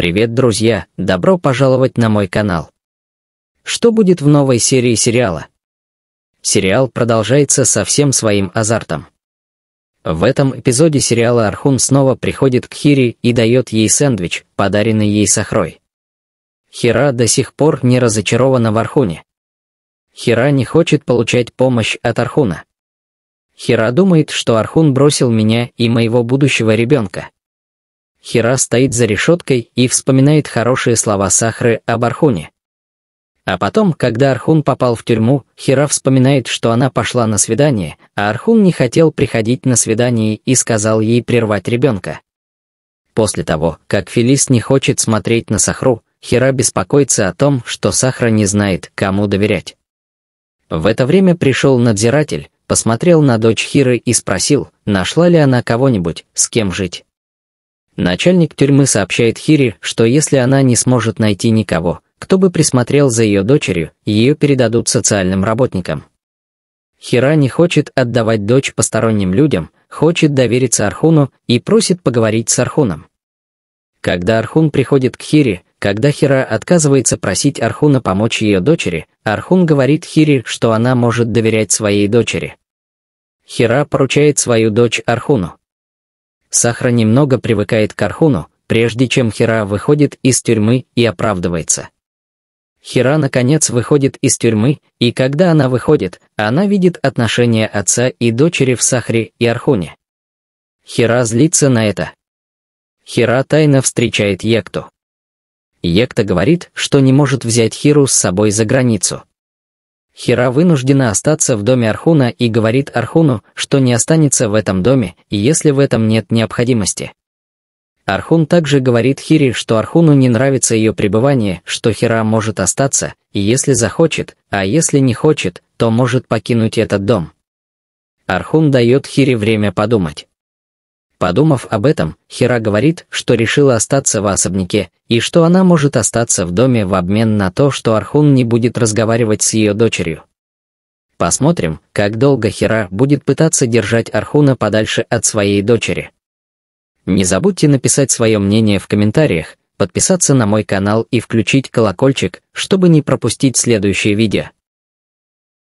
Привет, друзья! Добро пожаловать на мой канал. Что будет в новой серии сериала? Сериал продолжается со всем своим азартом. В этом эпизоде сериала Архун снова приходит к Хире и дает ей сэндвич, подаренный ей Сахрой. Хира до сих пор не разочарована в Архуне. Хира не хочет получать помощь от Архуна. Хира думает, что Архун бросил меня и моего будущего ребенка. Хира стоит за решеткой и вспоминает хорошие слова Сахры об Архуне. А потом, когда Архун попал в тюрьму, Хира вспоминает, что она пошла на свидание, а Архун не хотел приходить на свидание и сказал ей прервать ребенка. После того, как Фелис не хочет смотреть на Сахру, Хира беспокоится о том, что Сахра не знает, кому доверять. В это время пришел надзиратель, посмотрел на дочь Хиры и спросил, нашла ли она кого-нибудь, с кем жить. Начальник тюрьмы сообщает Хири, что если она не сможет найти никого, кто бы присмотрел за ее дочерью, ее передадут социальным работникам. Хира не хочет отдавать дочь посторонним людям, хочет довериться Архуну и просит поговорить с Архуном. Когда Архун приходит к Хире, когда Хира отказывается просить Архуна помочь ее дочери, Архун говорит Хире, что она может доверять своей дочери. Хира поручает свою дочь Архуну. Сахра немного привыкает к Архуну, прежде чем Хира выходит из тюрьмы и оправдывается. Хира, наконец, выходит из тюрьмы, и когда она выходит, она видит отношения отца и дочери в Сахре и Архуне. Хира злится на это. Хира тайно встречает Екту. Екта говорит, что не может взять Хиру с собой за границу. Хира вынуждена остаться в доме Архуна и говорит Архуну, что не останется в этом доме, если в этом нет необходимости. Архун также говорит Хире, что Архуну не нравится ее пребывание, что Хира может остаться, если захочет, а если не хочет, то может покинуть этот дом. Архун дает Хире время подумать. Подумав об этом, Хира говорит, что решила остаться в особняке и что она может остаться в доме в обмен на то, что Архун не будет разговаривать с ее дочерью. Посмотрим, как долго Хира будет пытаться держать Архуна подальше от своей дочери. Не забудьте написать свое мнение в комментариях, подписаться на мой канал и включить колокольчик, чтобы не пропустить следующее видео.